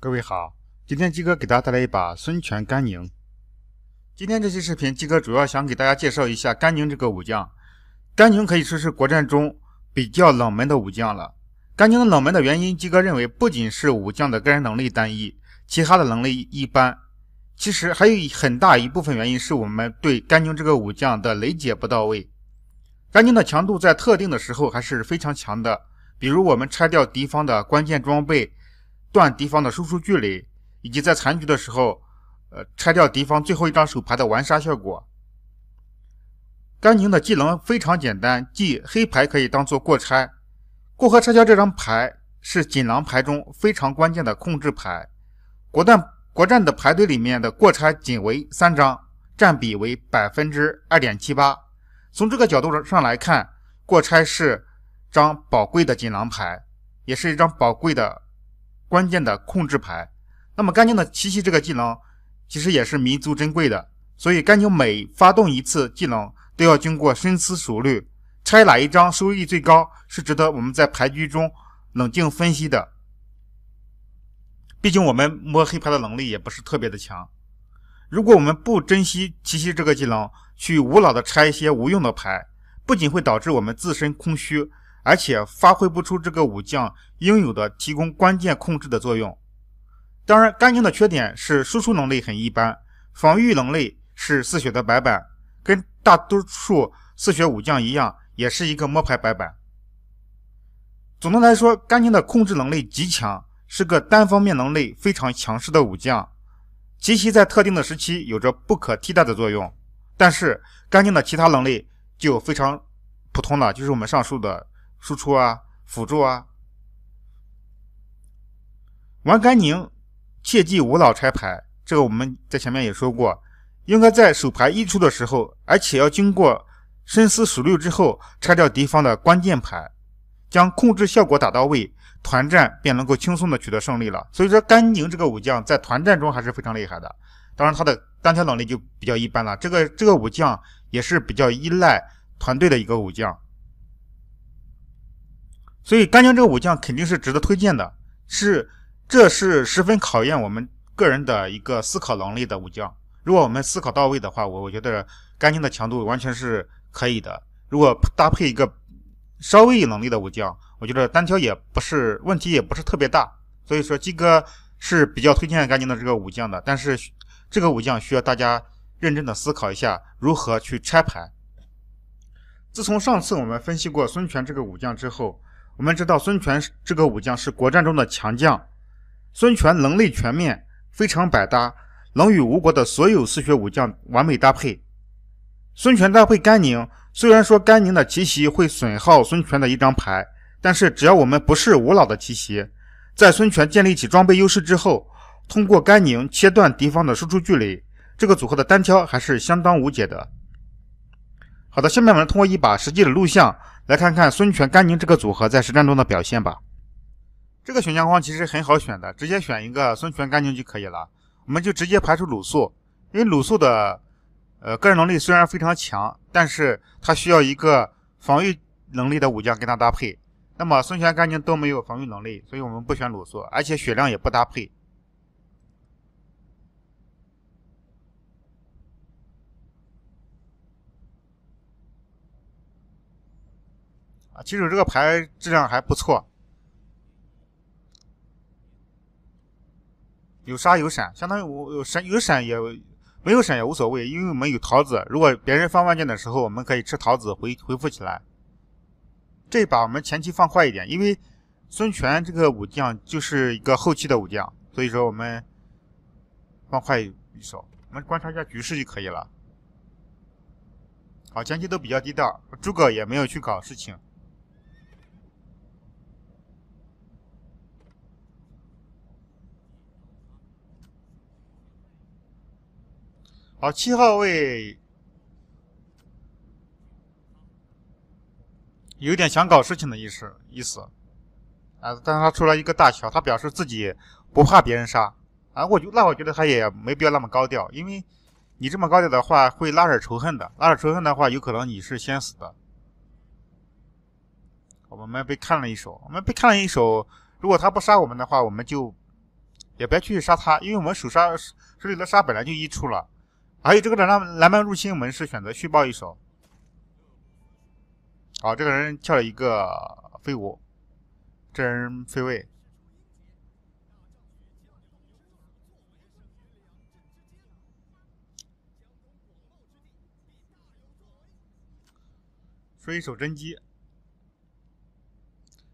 各位好，今天鸡哥给大家带来一把孙权甘宁。今天这期视频，鸡哥主要想给大家介绍一下甘宁这个武将。甘宁可以说是国战中比较冷门的武将了。甘宁冷门的原因，鸡哥认为不仅是武将的个人能力单一，其他的能力一般。其实还有很大一部分原因是我们对甘宁这个武将的理解不到位。甘宁的强度在特定的时候还是非常强的，比如我们拆掉敌方的关键装备。断敌方的输出距离，以及在残局的时候，呃，拆掉敌方最后一张手牌的完杀效果。甘宁的技能非常简单，即黑牌可以当做过拆。过河拆桥这张牌是锦囊牌中非常关键的控制牌。国战国战的牌堆里面的过拆仅为三张，占比为百分之二点七八。从这个角度上来看，过拆是张宝贵的锦囊牌，也是一张宝贵的。关键的控制牌，那么干将的七夕这个技能其实也是弥足珍贵的，所以干将每发动一次技能都要经过深思熟虑，拆哪一张收益最高是值得我们在牌局中冷静分析的。毕竟我们摸黑牌的能力也不是特别的强，如果我们不珍惜七夕这个技能，去无脑的拆一些无用的牌，不仅会导致我们自身空虚。而且发挥不出这个武将应有的提供关键控制的作用。当然，甘宁的缺点是输出能力很一般，防御能力是四血的白板，跟大多数四血武将一样，也是一个摸牌白板。总的来说，干净的控制能力极强，是个单方面能力非常强势的武将，及其在特定的时期有着不可替代的作用。但是，干净的其他能力就非常普通了，就是我们上述的。输出啊，辅助啊，玩甘宁切忌无脑拆牌，这个我们在前面也说过，应该在手牌溢出的时候，而且要经过深思熟虑之后拆掉敌方的关键牌，将控制效果打到位，团战便能够轻松的取得胜利了。所以说，甘宁这个武将在团战中还是非常厉害的，当然他的单挑能力就比较一般了。这个这个武将也是比较依赖团队的一个武将。所以干将这个武将肯定是值得推荐的，是，这是十分考验我们个人的一个思考能力的武将。如果我们思考到位的话，我我觉得干将的强度完全是可以的。如果搭配一个稍微有能力的武将，我觉得单挑也不是问题，也不是特别大。所以说，鸡哥是比较推荐干将的这个武将的，但是这个武将需要大家认真的思考一下如何去拆牌。自从上次我们分析过孙权这个武将之后。我们知道孙权这个武将是国战中的强将，孙权能力全面，非常百搭，能与吴国的所有四学武将完美搭配。孙权搭配甘宁，虽然说甘宁的奇袭会损耗孙权的一张牌，但是只要我们不是吴老的奇袭，在孙权建立起装备优势之后，通过甘宁切断敌方的输出距离，这个组合的单挑还是相当无解的。好的，下面我们通过一把实际的录像来看看孙权甘宁这个组合在实战中的表现吧。这个选项框其实很好选的，直接选一个孙权甘宁就可以了。我们就直接排除鲁肃，因为鲁肃的呃个人能力虽然非常强，但是他需要一个防御能力的武将跟他搭配。那么孙权甘宁都没有防御能力，所以我们不选鲁肃，而且血量也不搭配。其实这个牌质量还不错，有杀有闪，相当于我有闪有闪也，没有闪也无所谓，因为我们有桃子。如果别人放万箭的时候，我们可以吃桃子回回复起来。这把我们前期放快一点，因为孙权这个武将就是一个后期的武将，所以说我们放快一手，我们观察一下局势就可以了。好，前期都比较低调，诸葛也没有去搞事情。好，七号位有点想搞事情的意思，意思啊。但是他出了一个大乔，他表示自己不怕别人杀啊。我那我觉得他也没必要那么高调，因为你这么高调的话，会拉扯仇恨的。拉扯仇恨的话，有可能你是先死的。我们被看了一手，我们被看了一手。如果他不杀我们的话，我们就也别去杀他，因为我们手杀手里的杀本来就一出了。还有这个蓝蓝曼入侵，我们是选择续报一手。好，这个人跳了一个飞舞，这人飞位，说一手真机。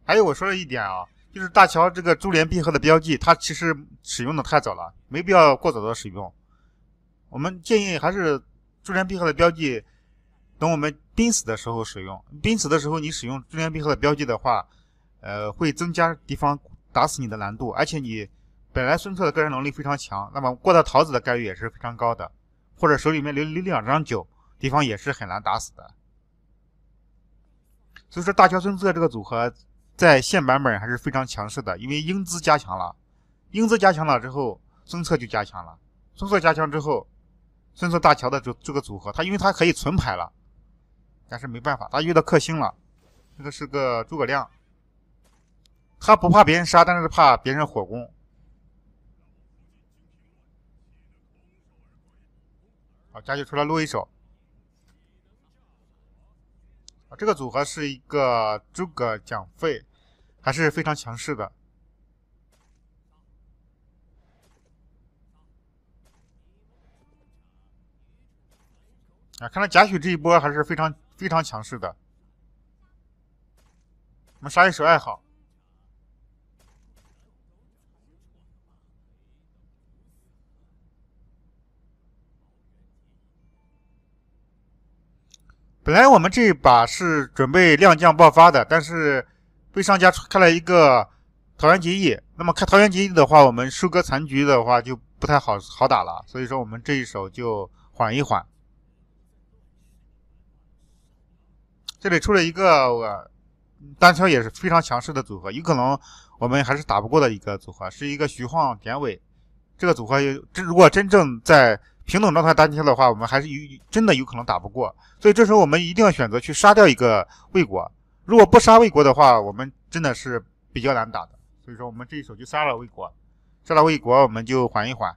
还有我说了一点啊，就是大乔这个珠联璧合的标记，它其实使用的太早了，没必要过早的使用。我们建议还是珠联璧合的标记，等我们濒死的时候使用。濒死的时候，你使用珠联璧合的标记的话，呃，会增加敌方打死你的难度。而且你本来孙策的个人能力非常强，那么过到桃子的概率也是非常高的。或者手里面留留两张九，敌方也是很难打死的。所以说，大乔孙策这个组合在现版本还是非常强势的，因为英姿加强了。英姿加强了之后，孙策就加强了。孙策加强之后。孙策大乔的这这个组合，他因为他可以存牌了，但是没办法，他遇到克星了。这个是个诸葛亮，他不怕别人杀，但是怕别人火攻。好，家就出来露一手。啊，这个组合是一个诸葛蒋费，还是非常强势的。看来贾诩这一波还是非常非常强势的。我们杀一手二号。本来我们这一把是准备亮将爆发的，但是被上家开了一个桃园结义。那么开桃园结义的话，我们收割残局的话就不太好好打了。所以说我们这一手就缓一缓。这里出了一个我单挑也是非常强势的组合，有可能我们还是打不过的一个组合，是一个徐晃典韦这个组合。真如果真正在平等状态单挑的话，我们还是有真的有可能打不过。所以这时候我们一定要选择去杀掉一个魏国。如果不杀魏国的话，我们真的是比较难打的。所以说我们这一手就杀了魏国，杀了魏国我们就缓一缓。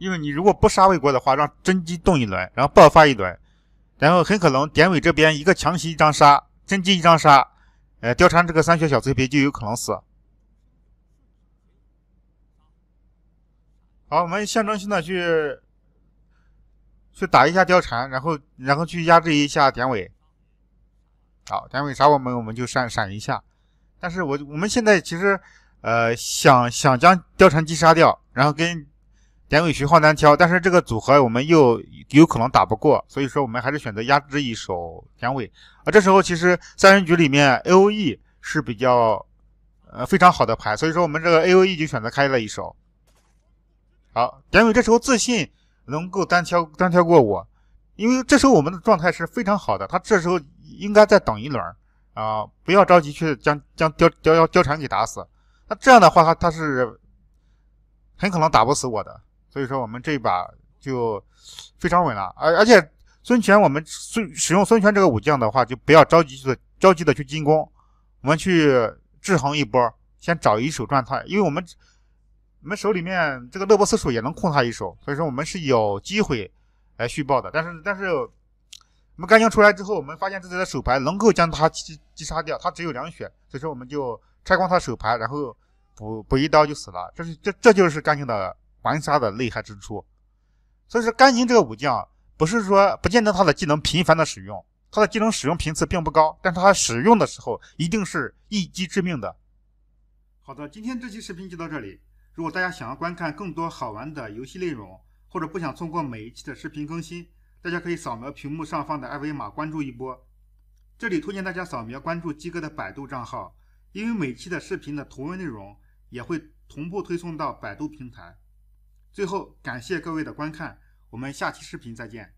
因为你如果不杀魏国的话，让甄姬动一轮，然后爆发一轮，然后很可能典韦这边一个强袭一张杀，甄姬一张杀，呃，貂蝉这个三血小脆皮就有可能死。好，我们象征性的去去打一下貂蝉，然后然后去压制一下典韦。好，典韦杀我们，我们就闪闪一下。但是我我们现在其实，呃，想想将貂蝉击杀掉，然后跟。典韦徐晃单挑，但是这个组合我们又有可能打不过，所以说我们还是选择压制一手典韦啊。这时候其实三人局里面 A O E 是比较呃非常好的牌，所以说我们这个 A O E 就选择开了一手。好，典韦这时候自信能够单挑单挑过我，因为这时候我们的状态是非常好的，他这时候应该再等一轮啊，不要着急去将将貂貂貂蝉给打死，那这样的话他他是很可能打不死我的。所以说我们这一把就非常稳了，而而且孙权我们孙使用孙权这个武将的话，就不要着急去着急的去进攻，我们去制衡一波，先找一手状他，因为我们我们手里面这个勒波斯手也能控他一手，所以说我们是有机会来续报的。但是但是我们干将出来之后，我们发现自己的手牌能够将他击击杀掉，他只有两血，所以说我们就拆光他手牌，然后补补一刀就死了。这是这这就是干将的。玩杀的厉害之处，所以说甘宁这个武将不是说不见得他的技能频繁的使用，他的技能使用频次并不高，但是他使用的时候一定是一击致命的。好的，今天这期视频就到这里。如果大家想要观看更多好玩的游戏内容，或者不想错过每一期的视频更新，大家可以扫描屏幕上方的二维码关注一波。这里推荐大家扫描关注鸡哥的百度账号，因为每期的视频的图文内容也会同步推送到百度平台。最后，感谢各位的观看，我们下期视频再见。